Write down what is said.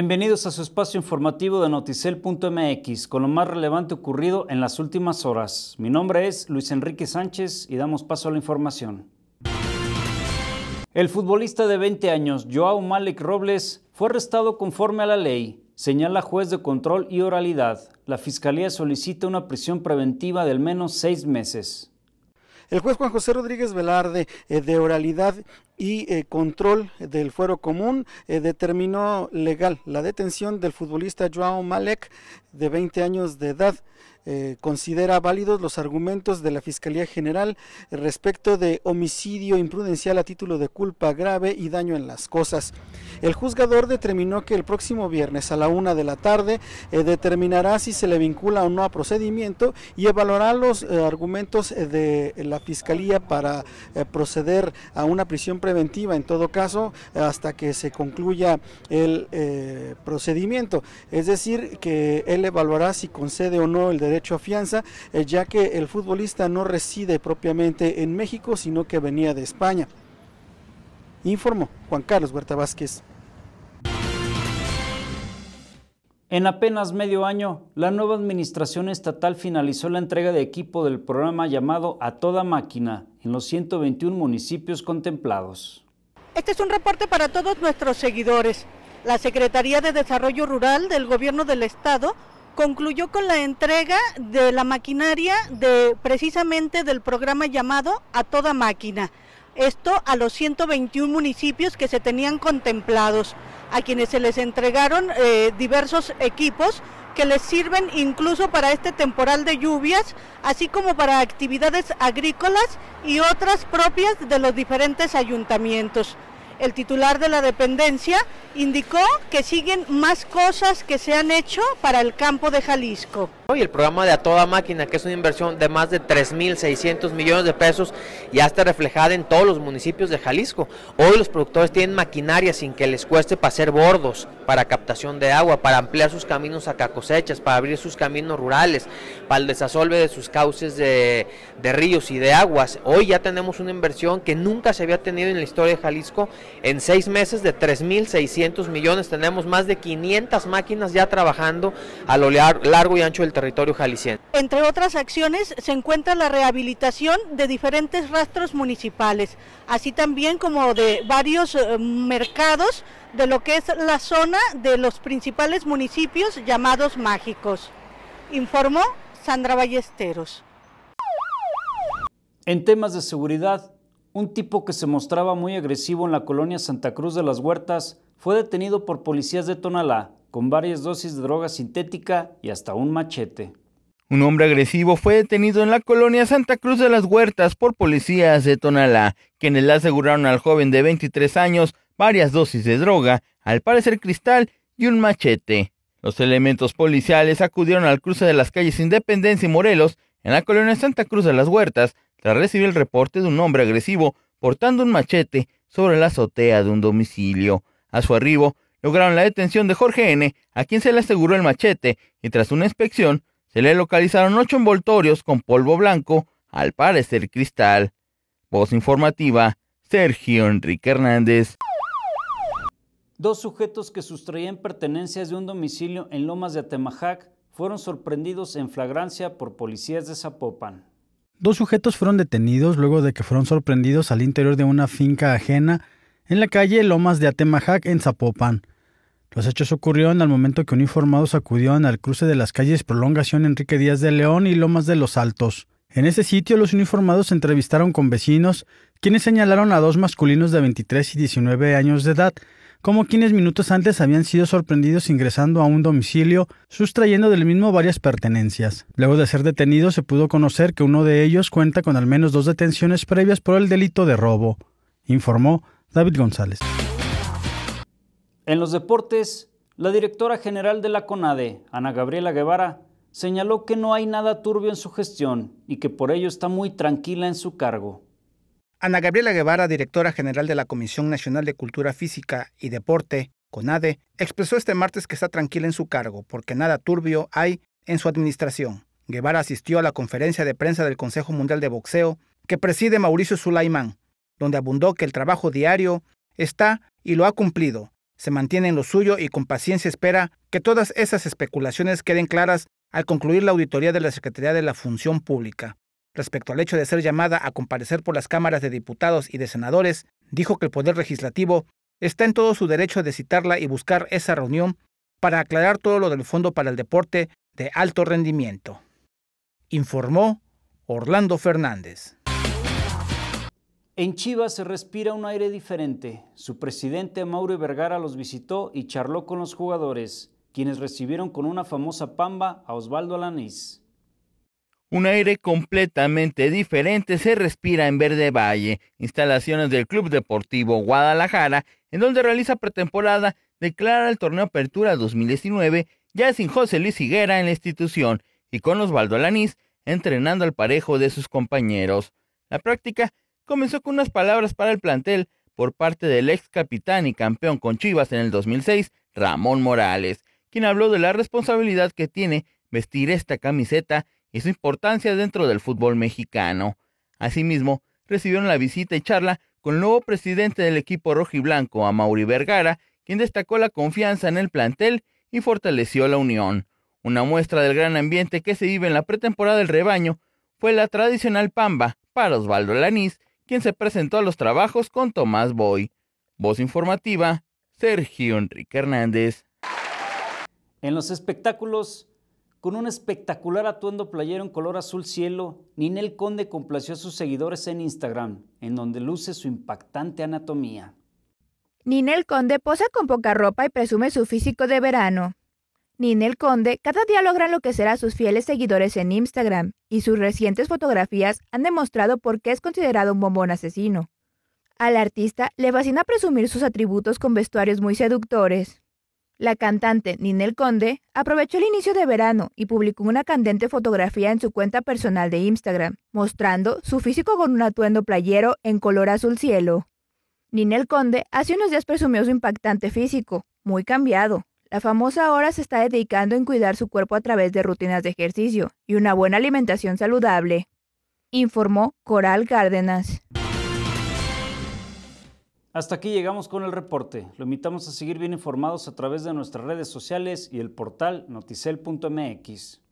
Bienvenidos a su espacio informativo de noticel.mx con lo más relevante ocurrido en las últimas horas. Mi nombre es Luis Enrique Sánchez y damos paso a la información. El futbolista de 20 años, Joao Malek Robles, fue arrestado conforme a la ley, señala juez de control y oralidad. La fiscalía solicita una prisión preventiva de al menos seis meses. El juez Juan José Rodríguez Velarde, eh, de oralidad y eh, control del fuero común eh, determinó legal la detención del futbolista Joao Malek de 20 años de edad. Eh, considera válidos los argumentos de la Fiscalía General respecto de homicidio imprudencial a título de culpa grave y daño en las cosas. El juzgador determinó que el próximo viernes a la una de la tarde determinará si se le vincula o no a procedimiento y evaluará los argumentos de la Fiscalía para proceder a una prisión preventiva en todo caso hasta que se concluya el eh, procedimiento. Es decir, que él evaluará si concede o no el derecho a fianza, eh, ya que el futbolista no reside propiamente en México, sino que venía de España. Informó Juan Carlos Huerta Vázquez. En apenas medio año, la nueva administración estatal finalizó la entrega de equipo del programa llamado A Toda Máquina en los 121 municipios contemplados. Este es un reporte para todos nuestros seguidores. La Secretaría de Desarrollo Rural del Gobierno del Estado concluyó con la entrega de la maquinaria de precisamente del programa llamado A Toda Máquina. Esto a los 121 municipios que se tenían contemplados a quienes se les entregaron eh, diversos equipos que les sirven incluso para este temporal de lluvias, así como para actividades agrícolas y otras propias de los diferentes ayuntamientos. El titular de la dependencia indicó que siguen más cosas que se han hecho para el campo de Jalisco. Hoy el programa de A Toda Máquina, que es una inversión de más de 3.600 millones de pesos, ya está reflejada en todos los municipios de Jalisco. Hoy los productores tienen maquinaria sin que les cueste para hacer bordos, para captación de agua, para ampliar sus caminos a cosechas para abrir sus caminos rurales, para el desasolve de sus cauces de, ríos y de aguas. Hoy ya tenemos una inversión que nunca se había tenido en la historia de Jalisco. En seis meses de 3.600 millones tenemos más de 500 máquinas ya trabajando a lo largo y ancho del territorio jalisciense. Entre otras acciones se encuentra la rehabilitación de diferentes rastros municipales, así también como de varios eh, mercados de lo que es la zona de los principales municipios llamados mágicos. Informó Sandra Ballesteros. En temas de seguridad, un tipo que se mostraba muy agresivo en la colonia Santa Cruz de las Huertas fue detenido por policías de Tonalá con varias dosis de droga sintética y hasta un machete. Un hombre agresivo fue detenido en la colonia Santa Cruz de las Huertas por policías de Tonalá, quienes le aseguraron al joven de 23 años varias dosis de droga, al parecer cristal y un machete. Los elementos policiales acudieron al cruce de las calles Independencia y Morelos, en la colonia Santa Cruz de las Huertas, tras recibir el reporte de un hombre agresivo portando un machete sobre la azotea de un domicilio. A su arribo, lograron la detención de Jorge N., a quien se le aseguró el machete, y tras una inspección, se le localizaron ocho envoltorios con polvo blanco, al parecer cristal. Voz informativa, Sergio Enrique Hernández. Dos sujetos que sustraían pertenencias de un domicilio en Lomas de Atemajac fueron sorprendidos en flagrancia por policías de Zapopan. Dos sujetos fueron detenidos luego de que fueron sorprendidos al interior de una finca ajena en la calle Lomas de Atemajac en Zapopan. Los hechos ocurrieron al momento que uniformados acudieron al cruce de las calles Prolongación Enrique Díaz de León y Lomas de los Altos. En ese sitio los uniformados se entrevistaron con vecinos, quienes señalaron a dos masculinos de 23 y 19 años de edad, como quienes minutos antes habían sido sorprendidos ingresando a un domicilio, sustrayendo del mismo varias pertenencias. Luego de ser detenidos se pudo conocer que uno de ellos cuenta con al menos dos detenciones previas por el delito de robo, informó David González. En los deportes, la directora general de la CONADE, Ana Gabriela Guevara, señaló que no hay nada turbio en su gestión y que por ello está muy tranquila en su cargo. Ana Gabriela Guevara, directora general de la Comisión Nacional de Cultura Física y Deporte, CONADE, expresó este martes que está tranquila en su cargo porque nada turbio hay en su administración. Guevara asistió a la conferencia de prensa del Consejo Mundial de Boxeo que preside Mauricio Sulaimán, donde abundó que el trabajo diario está y lo ha cumplido, se mantiene en lo suyo y con paciencia espera que todas esas especulaciones queden claras al concluir la auditoría de la Secretaría de la Función Pública. Respecto al hecho de ser llamada a comparecer por las cámaras de diputados y de senadores, dijo que el Poder Legislativo está en todo su derecho de citarla y buscar esa reunión para aclarar todo lo del Fondo para el Deporte de Alto Rendimiento. Informó Orlando Fernández. En Chivas se respira un aire diferente. Su presidente Mauro Vergara los visitó y charló con los jugadores, quienes recibieron con una famosa pamba a Osvaldo Alanís. Un aire completamente diferente se respira en Verde Valle, instalaciones del Club Deportivo Guadalajara, en donde realiza pretemporada, declara el torneo Apertura 2019, ya sin José Luis Higuera en la institución y con Osvaldo Alanís entrenando al parejo de sus compañeros. La práctica comenzó con unas palabras para el plantel por parte del ex capitán y campeón con Chivas en el 2006, Ramón Morales, quien habló de la responsabilidad que tiene vestir esta camiseta y su importancia dentro del fútbol mexicano. Asimismo, recibieron la visita y charla con el nuevo presidente del equipo rojiblanco, Amaury Vergara, quien destacó la confianza en el plantel y fortaleció la unión. Una muestra del gran ambiente que se vive en la pretemporada del rebaño fue la tradicional pamba para Osvaldo Lanís, quien se presentó a los trabajos con Tomás Boy. Voz informativa, Sergio Enrique Hernández. En los espectáculos, con un espectacular atuendo playero en color azul cielo, Ninel Conde complació a sus seguidores en Instagram, en donde luce su impactante anatomía. Ninel Conde posa con poca ropa y presume su físico de verano. Ninel Conde cada día logra enloquecer a sus fieles seguidores en Instagram y sus recientes fotografías han demostrado por qué es considerado un bombón asesino. Al artista le fascina presumir sus atributos con vestuarios muy seductores. La cantante Ninel Conde aprovechó el inicio de verano y publicó una candente fotografía en su cuenta personal de Instagram, mostrando su físico con un atuendo playero en color azul cielo. Ninel Conde hace unos días presumió su impactante físico, muy cambiado, la famosa ahora se está dedicando en cuidar su cuerpo a través de rutinas de ejercicio y una buena alimentación saludable, informó Coral Cárdenas. Hasta aquí llegamos con el reporte. Lo invitamos a seguir bien informados a través de nuestras redes sociales y el portal noticel.mx.